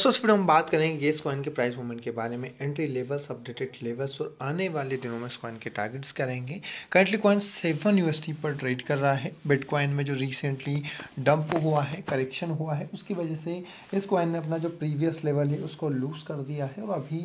दोस्तों इस वीडियो हम बात करेंगे ये कॉइन के प्राइस मूवमेंट के बारे में एंट्री लेवल्स अपडेटेड लेवल्स और आने वाले दिनों में इस कॉइन के टारगेट्स करेंगे करंटली कॉइन सेवन यू पर ट्रेड कर रहा है बिटकॉइन में जो रिसेंटली डंप हुआ है करेक्शन हुआ है उसकी वजह से इस कॉइन ने अपना जो प्रीवियस लेवल है उसको लूज कर दिया है और अभी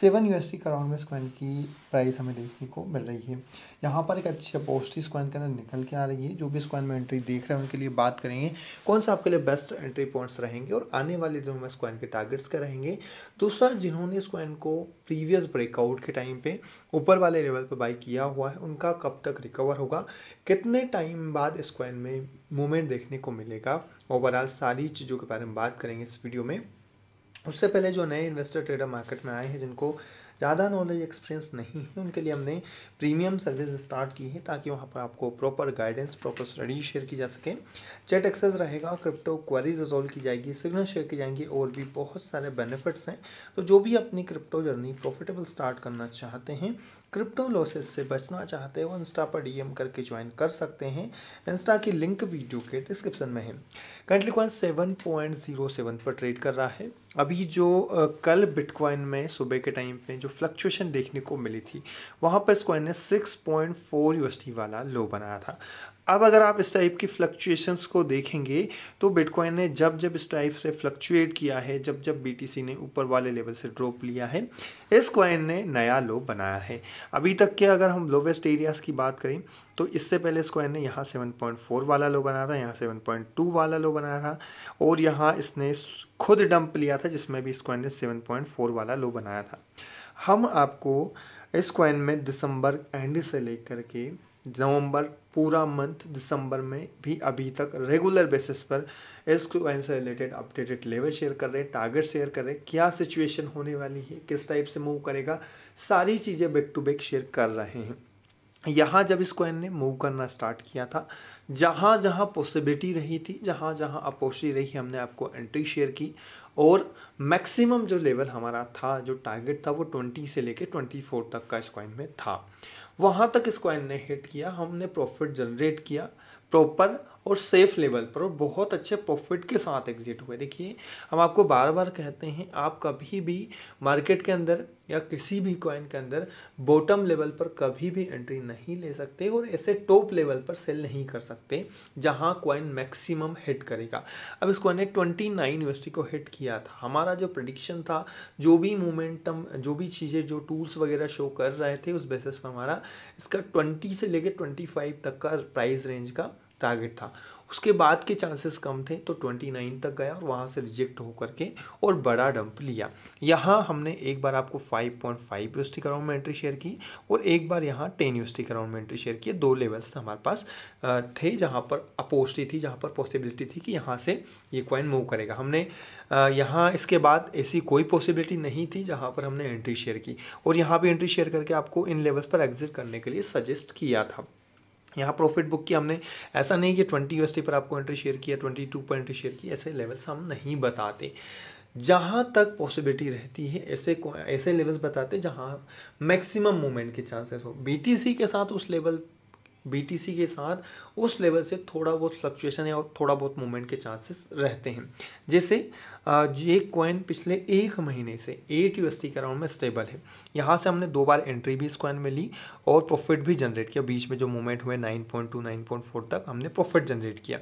सेवन यू एस का राउंड में इस कॉइन की प्राइस हमें देखने को मिल रही है यहाँ पर एक अच्छी पोस्ट इस कॉइन के अंदर निकल के आ रही है जो भी इस कॉइन में एंट्री देख रहे हैं उनके लिए बात करेंगे कौन सा आपके लिए बेस्ट एंट्री पॉइंट्स रहेंगे और आने वाले दिनों में इस कॉइन के टारगेट्स का रहेंगे दूसरा जिन्होंने इस कॉइन को प्रीवियस ब्रेकआउट के टाइम पे ऊपर वाले लेवल पे बाई किया हुआ है उनका कब तक रिकवर होगा कितने टाइम बाद इस कॉइन में मूवमेंट देखने को मिलेगा ओवरऑल सारी चीज़ों के बारे में बात करेंगे इस वीडियो में उससे पहले जो नए इन्वेस्टर ट्रेडर मार्केट में आए हैं जिनको ज़्यादा नॉलेज एक्सपीरियंस नहीं है उनके लिए हमने प्रीमियम सर्विस स्टार्ट की है ताकि वहाँ पर आपको proper guidance proper study share की जा सके चैट एक्सेस रहेगा क्रिप्टो क्वारीज रिजोल्व की जाएगी सिग्नल शेयर की जाएंगी और भी बहुत सारे बेनिफिट्स हैं तो जो भी अपनी क्रिप्टो जर्नी प्रॉफिटेबल स्टार्ट करना चाहते हैं क्रिप्टो लॉसेस से बचना चाहते हो इंस्टा पर डीएम करके ज्वाइन कर सकते हैं इंस्टा की लिंक वीडियो के डिस्क्रिप्शन में है currently coin seven point zero seven पर ट्रेड कर रहा है अभी जो कल बिटकॉइन में सुबह के टाइम पे जो फ्लक्चुएशन देखने को मिली थी वहाँ पर इस कॉइन ने सिक्स पॉइंट फोर यू वाला लो बनाया था अब अगर आप इस टाइप की फ्लक्चुएशंस को देखेंगे तो बिटकॉइन ने जब जब इस टाइप से फ्लक्चुएट किया है जब जब बीटीसी ने ऊपर वाले लेवल से ड्रॉप लिया है इस कॉइन ने नया लो बनाया है अभी तक के अगर हम लोवेस्ट एरियाज़ की बात करें तो इससे पहले इस कॉइन ने यहाँ 7.4 वाला लो बनाया था यहाँ 7.2 वाला लो बनाया था और यहाँ इसने खुद डंप लिया था जिसमें भी इस कॉइन ने सेवन वाला लो बनाया था हम आपको इस कॉइन में दिसंबर एंड से लेकर के नवंबर पूरा मंथ दिसंबर में भी अभी तक रेगुलर बेसिस पर एस क्यू से रिलेटेड अपडेटेड लेवल शेयर कर रहे हैं टारगेट शेयर कर रहे हैं क्या सिचुएशन होने वाली है किस टाइप से मूव करेगा सारी चीज़ें बैक टू बैक शेयर कर रहे हैं यहाँ जब इस कॉइन ने मूव करना स्टार्ट किया था जहाँ जहाँ पॉसिबिलिटी रही थी जहाँ जहाँ अपोसिटी रही हमने आपको एंट्री शेयर की और मैक्सिमम जो लेवल हमारा था जो टारगेट था वो 20 से लेके 24 तक का इस कॉइन में था वहां तक इसको ने हिट किया हमने प्रॉफिट जनरेट किया प्रॉपर और सेफ लेवल पर और बहुत अच्छे प्रॉफिट के साथ एग्जिट हुए देखिए हम आपको बार बार कहते हैं आप कभी भी मार्केट के अंदर या किसी भी कॉइन के अंदर बॉटम लेवल पर कभी भी एंट्री नहीं ले सकते और ऐसे टॉप लेवल पर सेल नहीं कर सकते जहां कॉइन मैक्सिमम हिट करेगा अब इस कॉइन ने 29 नाइन को हिट किया था हमारा जो प्रडिक्शन था जो भी मोमेंटम जो भी चीज़ें जो टूल्स वगैरह शो कर रहे थे उस बेसिस पर हमारा इसका 20 से लेकर 25 तक का प्राइस रेंज का टारगेट था उसके बाद के चांसेस कम थे तो 29 तक गया और वहाँ से रिजेक्ट होकर के और बड़ा डंप लिया यहाँ हमने एक बार आपको 5.5 पॉइंट फाइव यूस्टिक अराउंड में एंट्री शेयर की और एक बार यहाँ 10 यूस्टिक अराउंड में एंट्री शेयर की दो लेवल्स हमारे पास थे जहाँ पर अपोस्टी थी जहाँ पर पॉसिबिलिटी थी कि यहाँ से ये क्वाइन मूव करेगा हमने यहाँ इसके बाद ऐसी कोई पॉसिबिलिटी नहीं थी जहाँ पर हमने एंट्री शेयर की और यहाँ पर एंट्री शेयर करके आपको इन लेवल्स पर एग्जिट करने के लिए सजेस्ट किया था यहाँ प्रॉफिट बुक की हमने ऐसा नहीं कि ट्वेंटी यूएसटी पर आपको एंट्री शेयर किया ट्वेंटी टू पर एंट्री शेयर की ऐसे लेवल्स हम नहीं बताते जहाँ तक पॉसिबिलिटी रहती है ऐसे ऐसे लेवल्स बताते जहाँ मैक्सिमम मूवमेंट के चांसेस हो बीटीसी के साथ उस लेवल बीटीसी के साथ उस लेवल से थोड़ा बहुत फ्लक्चुएशन या थोड़ा बहुत मूवमेंट के चांसेस रहते हैं जैसे ये कॉइन पिछले एक महीने से एट यूएसटी के अराउंड में स्टेबल है यहाँ से हमने दो बार एंट्री भी इस कॉइन में ली और प्रॉफिट भी जनरेट किया बीच में जो मूवमेंट हुए 9.2 9.4 तक हमने प्रॉफिट जनरेट किया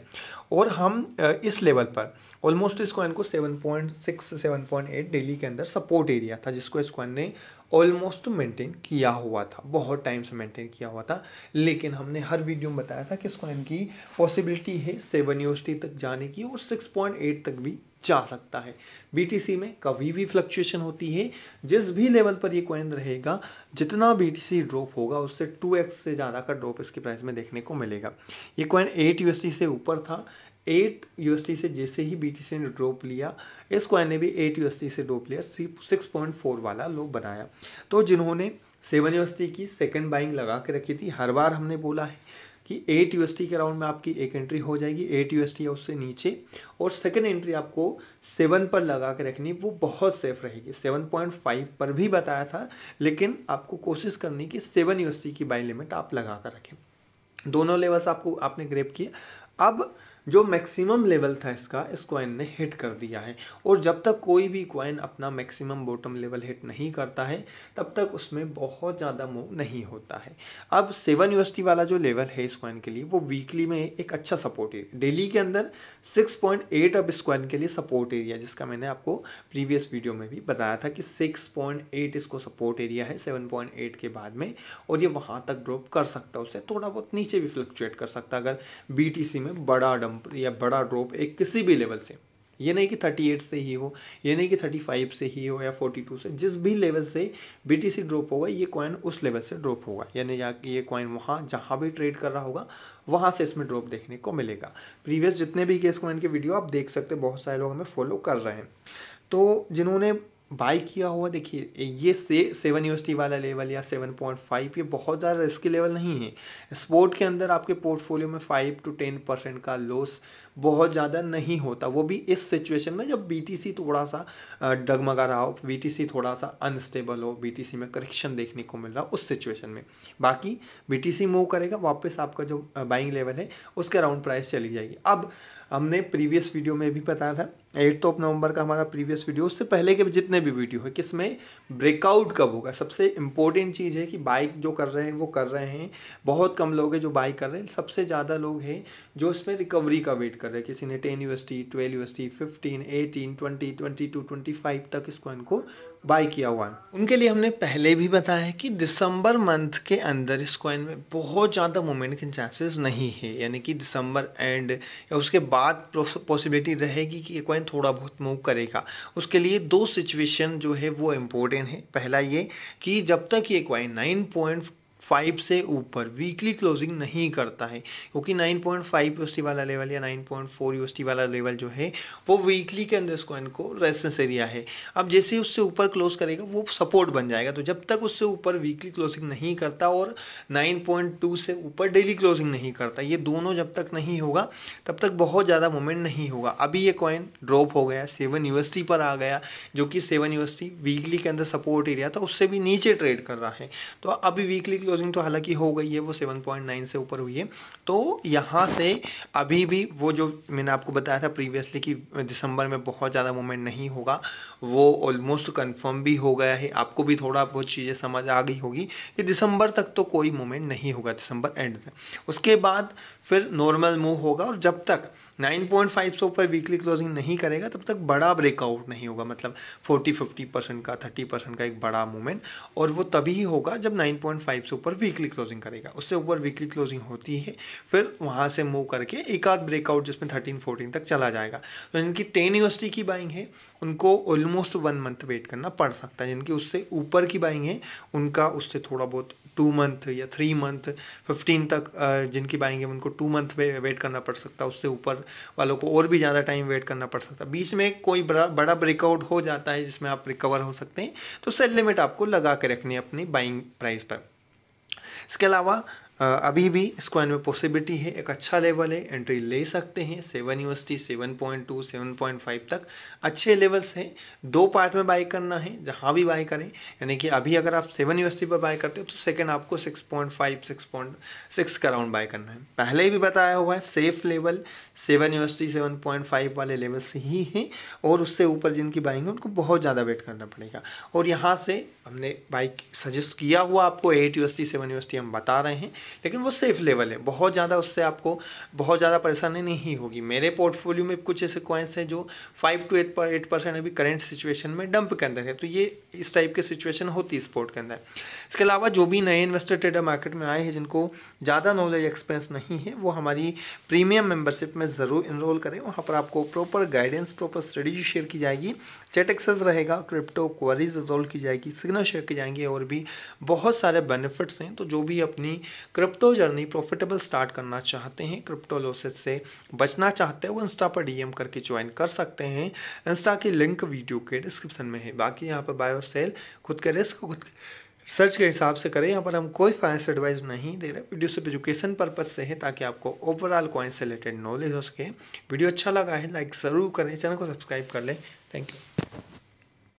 और हम इस लेवल पर ऑलमोस्ट इस कॉइन को सेवन पॉइंट डेली के अंदर सपोर्ट एरिया था जिसको इस कॉइन ने ऑलमोस्ट मेंटेन किया हुआ था बहुत टाइम से मेंटेन किया हुआ था लेकिन हमने हर वीडियो में बताया था कि इसको इनकी पॉसिबिलिटी है सेवन यूनिवर्सिटी तक जाने की और सिक्स पॉइंट एट तक भी जा सकता है बीटीसी में कभी भी फ्लक्चुएशन होती है जिस भी लेवल पर ये कॉइन रहेगा जितना सी ड्रॉप होगा उससे एक्स से ज़्यादा का ड्रॉप इसके प्राइस में देखने को मिलेगा ये कॉइन एट यू से ऊपर था एट यू से जैसे ही बी ने ड्रॉप लिया इस कॉइन ने भी एट यू से ड्रॉप लिया सिक्स पॉइंट फोर वाला लो बनाया तो जिन्होंने सेवन यू की सेकेंड बाइंग लगा के रखी थी हर बार हमने बोला है कि एट यू के राउंड में आपकी एक एंट्री हो जाएगी एट यू या उससे नीचे और सेकेंड एंट्री आपको सेवन पर लगा के रखनी वो बहुत सेफ रहेगी सेवन पॉइंट फाइव पर भी बताया था लेकिन आपको कोशिश करनी कि सेवन यू की बाई लिमिट आप लगा कर रखें दोनों लेवल्स आपको आपने ग्रेप किया अब जो मैक्सिमम लेवल था इसका इस कॉइन ने हिट कर दिया है और जब तक कोई भी कॉइन अपना मैक्सिमम बॉटम लेवल हिट नहीं करता है तब तक उसमें बहुत ज़्यादा मूव नहीं होता है अब सेवन यूनिवर्सिटी वाला जो लेवल है इस कॉइन के लिए वो वीकली में एक अच्छा सपोर्ट एरिया डेली के अंदर सिक्स पॉइंट एट अब इस कॉइन के लिए सपोर्ट एरिया जिसका मैंने आपको प्रीवियस वीडियो में भी बताया था कि सिक्स पॉइंट एट इसको सपोर्ट एरिया है सेवन पॉइंट एट के बाद में और ये वहाँ तक ड्रॉप कर सकता है उससे थोड़ा बहुत नीचे भी फ्लक्चुएट कर सकता है अगर बी में बड़ा डम जंप या बड़ा ड्रॉप एक किसी भी लेवल से ये नहीं कि 38 से ही हो ये नहीं कि 35 से ही हो या 42 से जिस भी लेवल से बीटीसी ड्रॉप होगा ये कॉइन उस लेवल से ड्रॉप होगा यानी या ये कॉइन वहाँ जहाँ भी ट्रेड कर रहा होगा वहाँ से इसमें ड्रॉप देखने को मिलेगा प्रीवियस जितने भी केस कॉइन के वीडियो आप देख सकते हैं बहुत सारे लोग हमें फॉलो कर रहे हैं तो जिन्होंने बाई किया हुआ देखिए ये से सेवन यूएसटी वाला लेवल या सेवन पॉइंट फाइव ये बहुत ज़्यादा रिस्की लेवल नहीं है स्पोर्ट के अंदर आपके पोर्टफोलियो में फाइव टू टेन परसेंट का लॉस बहुत ज़्यादा नहीं होता वो भी इस सिचुएशन में जब सी थोड़ा सा डगमगा रहा हो सी थोड़ा सा अनस्टेबल हो सी में करेक्शन देखने को मिल रहा हो उस सिचुएशन में बाकी सी मूव करेगा वापस आपका जो बाइंग लेवल है उसके अराउंड प्राइस चली जाएगी अब हमने प्रीवियस वीडियो में भी बताया था एट्थ ऑफ नवंबर का हमारा प्रीवियस वीडियो उससे पहले के जितने भी वीडियो है किसमें ब्रेकआउट कब होगा सबसे इम्पोर्टेंट चीज़ है कि बाइक जो कर रहे हैं वो कर रहे हैं बहुत कम लोग हैं जो बाइक कर रहे हैं सबसे ज़्यादा लोग हैं जो इसमें रिकवरी का वेट कर रहे हैं किसी ने ten U twelve U fifteen eighteen twenty twenty two twenty five तक इसको इनको बाय किया हुआ है उनके लिए हमने पहले भी बताया है कि दिसंबर मंथ के अंदर इस कॉइन में बहुत ज़्यादा मूवमेंट के चांसेस नहीं है यानी कि दिसंबर एंड या उसके बाद पॉसिबिलिटी रहेगी कि ये कॉइन थोड़ा बहुत मूव करेगा उसके लिए दो सिचुएशन जो है वो इम्पोर्टेंट है पहला ये कि जब तक ये कॉइन नाइन पॉइंट फाइव से ऊपर वीकली क्लोजिंग नहीं करता है क्योंकि नाइन पॉइंट फाइव यूएसटी वाला लेवल या नाइन पॉइंट फोर यूएसटी वाला लेवल जो है वो वीकली के अंदर इसको इनको रेसेंस एरिया है अब जैसे उससे ऊपर क्लोज करेगा वो सपोर्ट बन जाएगा तो जब तक उससे ऊपर वीकली क्लोजिंग नहीं करता और नाइन पॉइंट टू से ऊपर डेली क्लोजिंग नहीं करता ये दोनों जब तक नहीं होगा तब तक बहुत ज़्यादा मूवमेंट नहीं होगा अभी ये कॉइन ड्रॉप हो गया सेवन यूएसटी पर आ गया जो कि सेवन यूएसटी वीकली के अंदर सपोर्ट एरिया था उससे भी नीचे ट्रेड कर रहा है तो अभी वीकली क्लोजिंग तो हालांकि हो गई है वो 7.9 से ऊपर हुई है तो यहाँ से अभी भी वो जो मैंने आपको बताया था प्रीवियसली कि दिसंबर में बहुत ज़्यादा मूवमेंट नहीं होगा वो ऑलमोस्ट कंफर्म भी हो गया है आपको भी थोड़ा बहुत चीज़ें समझ आ गई होगी कि दिसंबर तक तो कोई मूवमेंट नहीं होगा दिसंबर एंड तक उसके बाद फिर नॉर्मल मूव होगा और जब तक 9.5 से ऊपर वीकली क्लोजिंग नहीं करेगा तब तक बड़ा ब्रेकआउट नहीं होगा मतलब 40 50 परसेंट का 30 परसेंट का एक बड़ा मूवमेंट और वो तभी होगा जब 9.5 से ऊपर वीकली क्लोजिंग करेगा उससे ऊपर वीकली क्लोजिंग होती है फिर वहाँ से मूव करके एक आध ब्रेकआउट जिसमें थर्टीन फोर्टीन तक चला जाएगा तो जिनकी टेन यूएसडी की बाइंग है उनको ऑलमोस्ट वन मंथ वेट करना पड़ सकता है जिनकी उससे ऊपर की बाइंग है उनका उससे थोड़ा बहुत टू मंथ या थ्री मंथ फिफ्टीन तक जिनकी बाइंग है उनको टू मंथ वेट करना पड़ सकता है उससे ऊपर वालों को और भी ज़्यादा टाइम वेट करना पड़ सकता है बीच में कोई बड़ा बड़ा ब्रेकआउट हो जाता है जिसमें आप रिकवर हो सकते हैं तो सेल लिमिट आपको लगा के रखनी है अपनी बाइंग प्राइस पर Es que la va, अभी भी कॉइन में पॉसिबिलिटी है एक अच्छा लेवल है एंट्री ले सकते हैं seven UST seven point two seven point five तक अच्छे लेवल्स हैं दो पार्ट में बाई करना है जहाँ भी बाई करें यानी कि अभी अगर आप सेवन यूएसटी पर बाई करते हो तो सेकेंड आपको six point five six point six का राउंड बाई करना है पहले भी बताया हुआ है safe level seven UST seven point five वाले लेवल से ही हैं और उससे ऊपर जिनकी बाइंग है उनको बहुत ज़्यादा वेट करना पड़ेगा और यहाँ से हमने बाइक सजेस्ट किया हुआ आपको एट यूएसटी सेवन यूएसटी हम बता रहे हैं लेकिन वो सेफ़ लेवल है बहुत ज़्यादा उससे आपको बहुत ज़्यादा परेशानी नहीं होगी मेरे पोर्टफोलियो में कुछ ऐसे कॉइन्स हैं जो फाइव टू एट पर एट परसेंट अभी करेंट सिचुएशन में डंप के अंदर है तो ये इस टाइप की सिचुएशन होती है स्पोर्ट के अंदर इसके अलावा जो भी नए इन्वेस्टर ट्रेडर मार्केट में आए हैं जिनको ज़्यादा नॉलेज एक्सपीरियंस नहीं है वो हमारी प्रीमियम मेंबरशिप में ज़रूर इनरोल करें वहाँ पर आपको proper guidance proper strategy share की जाएगी चेट एक्सेस रहेगा क्रिप्टो क्वारीज रिजोल्व की जाएगी सिग्नल शेयर की जाएंगी और भी बहुत सारे बेनिफिट्स हैं तो जो भी अपनी क्रिप्टो जर्नी प्रॉफिटेबल स्टार्ट करना चाहते हैं क्रिप्टो लॉसेज से बचना चाहते हैं वो इंस्टा पर डीएम करके ज्वाइन कर सकते हैं इंस्टा की लिंक वीडियो के डिस्क्रिप्शन में है बाकी यहाँ पर बायो सेल खुद के रिस्क खुद सर्च के हिसाब से करें यहाँ पर हम कोई फाइनेंस एडवाइस नहीं दे रहे वीडियो सिर्फ एजुकेशन पर्पज से है ताकि आपको ओवरऑल कॉइन से रिलेटेड नॉलेज हो सके वीडियो अच्छा लगा है लाइक ज़रूर करें चैनल को सब्सक्राइब कर लें थैंक यू